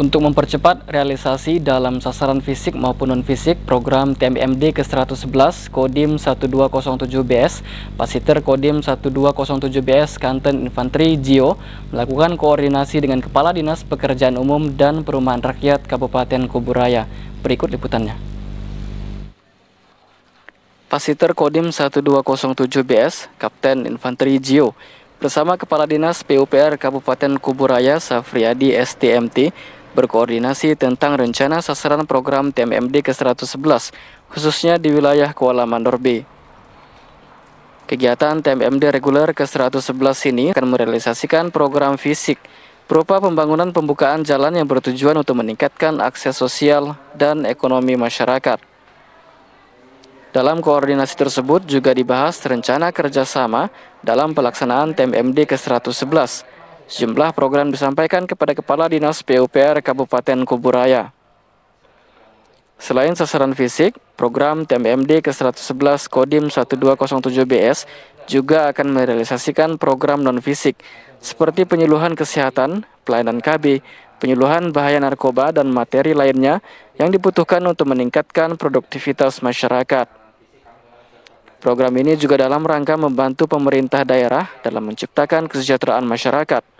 Untuk mempercepat realisasi dalam sasaran fisik maupun non-fisik, program TMMD ke-111 Kodim 1207BS, Pasiter Kodim 1207BS Kanten Infanteri Gio melakukan koordinasi dengan Kepala Dinas Pekerjaan Umum dan Perumahan Rakyat Kabupaten Kuburaya. Berikut liputannya. Pasiter Kodim 1207BS, Kapten Infanteri Gio bersama Kepala Dinas PUPR Kabupaten Kuburaya Safriadi STMT, berkoordinasi tentang rencana sasaran program TMMD ke-111, khususnya di wilayah Kuala Mandor B. Kegiatan TMMD reguler ke-111 ini akan merealisasikan program fisik berupa pembangunan pembukaan jalan yang bertujuan untuk meningkatkan akses sosial dan ekonomi masyarakat. Dalam koordinasi tersebut juga dibahas rencana kerjasama dalam pelaksanaan TMMD ke-111, Sejumlah program disampaikan kepada Kepala Dinas PUPR Kabupaten Kuburaya. Selain sasaran fisik, program TMMD ke-111 Kodim 1207BS juga akan merealisasikan program non-fisik seperti penyuluhan kesehatan, pelayanan KB, penyuluhan bahaya narkoba, dan materi lainnya yang dibutuhkan untuk meningkatkan produktivitas masyarakat. Program ini juga dalam rangka membantu pemerintah daerah dalam menciptakan kesejahteraan masyarakat.